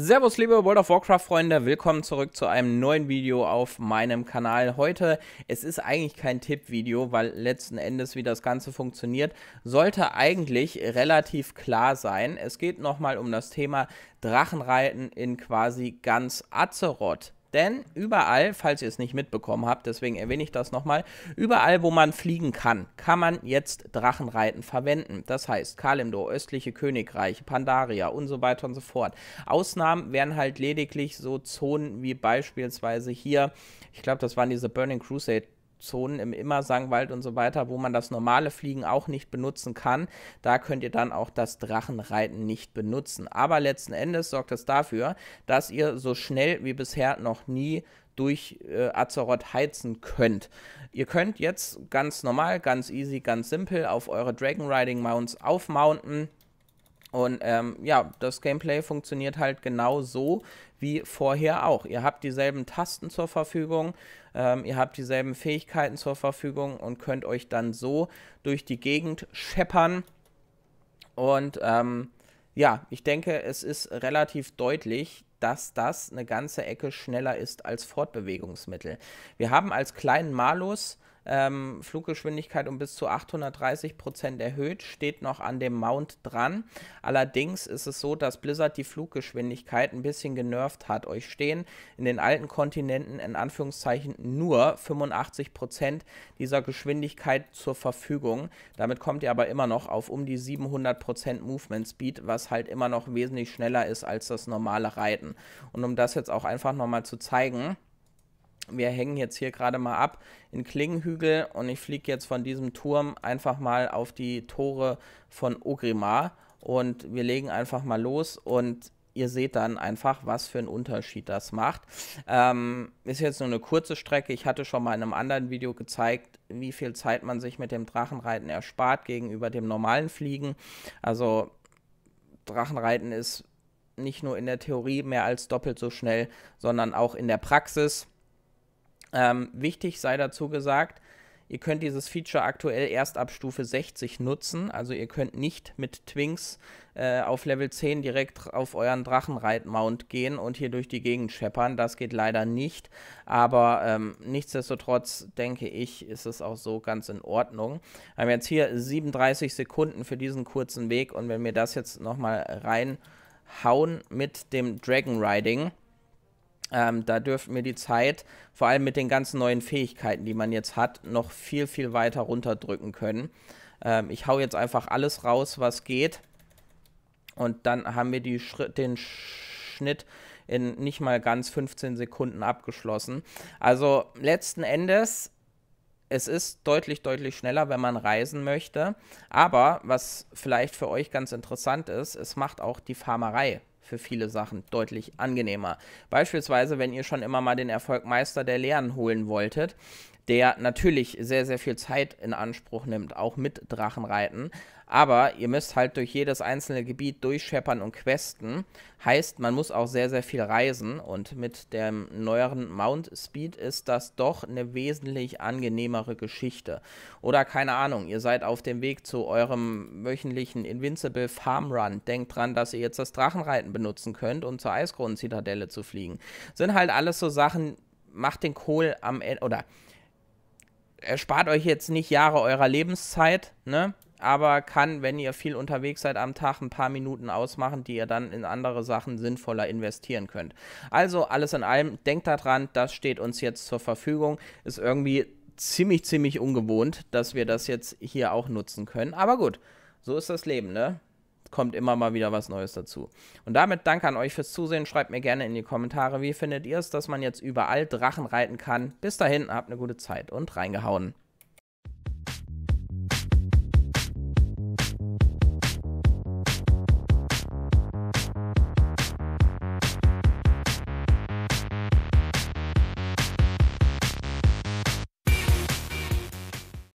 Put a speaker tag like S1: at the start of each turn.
S1: Servus liebe World of Warcraft Freunde, willkommen zurück zu einem neuen Video auf meinem Kanal. Heute, es ist eigentlich kein Tippvideo, weil letzten Endes, wie das Ganze funktioniert, sollte eigentlich relativ klar sein. Es geht nochmal um das Thema Drachenreiten in quasi ganz Azeroth. Denn überall, falls ihr es nicht mitbekommen habt, deswegen erwähne ich das nochmal, überall, wo man fliegen kann, kann man jetzt Drachenreiten verwenden. Das heißt, Kalimdor, östliche Königreiche, Pandaria und so weiter und so fort. Ausnahmen wären halt lediglich so Zonen wie beispielsweise hier, ich glaube, das waren diese Burning Crusade Zonen im Immersangwald und so weiter, wo man das normale Fliegen auch nicht benutzen kann, da könnt ihr dann auch das Drachenreiten nicht benutzen. Aber letzten Endes sorgt das dafür, dass ihr so schnell wie bisher noch nie durch äh, Azeroth heizen könnt. Ihr könnt jetzt ganz normal, ganz easy, ganz simpel auf eure Dragon Riding Mounts aufmounten. Und ähm, ja, das Gameplay funktioniert halt genau so wie vorher auch. Ihr habt dieselben Tasten zur Verfügung, ähm, ihr habt dieselben Fähigkeiten zur Verfügung und könnt euch dann so durch die Gegend scheppern. Und ähm, ja, ich denke, es ist relativ deutlich, dass das eine ganze Ecke schneller ist als Fortbewegungsmittel. Wir haben als kleinen Malus ähm, Fluggeschwindigkeit um bis zu 830 Prozent erhöht, steht noch an dem Mount dran. Allerdings ist es so, dass Blizzard die Fluggeschwindigkeit ein bisschen genervt hat. Euch stehen in den alten Kontinenten in Anführungszeichen nur 85 Prozent dieser Geschwindigkeit zur Verfügung. Damit kommt ihr aber immer noch auf um die 700 Prozent Movement Speed, was halt immer noch wesentlich schneller ist als das normale Reiten. Und um das jetzt auch einfach nochmal zu zeigen, wir hängen jetzt hier gerade mal ab in Klingenhügel und ich fliege jetzt von diesem Turm einfach mal auf die Tore von Ogrimar und wir legen einfach mal los und ihr seht dann einfach, was für einen Unterschied das macht. Ähm, ist jetzt nur eine kurze Strecke. Ich hatte schon mal in einem anderen Video gezeigt, wie viel Zeit man sich mit dem Drachenreiten erspart gegenüber dem normalen Fliegen. Also Drachenreiten ist nicht nur in der Theorie mehr als doppelt so schnell, sondern auch in der Praxis. Ähm, wichtig sei dazu gesagt, ihr könnt dieses Feature aktuell erst ab Stufe 60 nutzen. Also ihr könnt nicht mit Twinks äh, auf Level 10 direkt auf euren Drachenreit-Mount gehen und hier durch die Gegend scheppern. Das geht leider nicht. Aber ähm, nichtsdestotrotz denke ich, ist es auch so ganz in Ordnung. Wir haben jetzt hier 37 Sekunden für diesen kurzen Weg und wenn wir das jetzt nochmal reinhauen mit dem Dragon Riding ähm, da dürften wir die Zeit, vor allem mit den ganzen neuen Fähigkeiten, die man jetzt hat, noch viel, viel weiter runterdrücken können. Ähm, ich hau jetzt einfach alles raus, was geht. Und dann haben wir die Schritt, den Schnitt in nicht mal ganz 15 Sekunden abgeschlossen. Also letzten Endes, es ist deutlich, deutlich schneller, wenn man reisen möchte. Aber was vielleicht für euch ganz interessant ist, es macht auch die Farmerei für viele Sachen deutlich angenehmer. Beispielsweise, wenn ihr schon immer mal den Erfolg Meister der Lehren holen wolltet, der natürlich sehr, sehr viel Zeit in Anspruch nimmt, auch mit Drachenreiten. Aber ihr müsst halt durch jedes einzelne Gebiet durchscheppern und questen. Heißt, man muss auch sehr, sehr viel reisen. Und mit dem neueren Mount Speed ist das doch eine wesentlich angenehmere Geschichte. Oder keine Ahnung, ihr seid auf dem Weg zu eurem wöchentlichen Invincible Farm Run. Denkt dran, dass ihr jetzt das Drachenreiten benutzen könnt, um zur Eiskronenzitadelle zu fliegen. Sind halt alles so Sachen, macht den Kohl am Ende, oder erspart euch jetzt nicht Jahre eurer Lebenszeit, ne? aber kann, wenn ihr viel unterwegs seid am Tag, ein paar Minuten ausmachen, die ihr dann in andere Sachen sinnvoller investieren könnt. Also alles in allem, denkt daran, das steht uns jetzt zur Verfügung. Ist irgendwie ziemlich, ziemlich ungewohnt, dass wir das jetzt hier auch nutzen können. Aber gut, so ist das Leben, ne? kommt immer mal wieder was Neues dazu. Und damit danke an euch fürs Zusehen. Schreibt mir gerne in die Kommentare, wie findet ihr es, dass man jetzt überall Drachen reiten kann. Bis dahin, habt eine gute Zeit und reingehauen.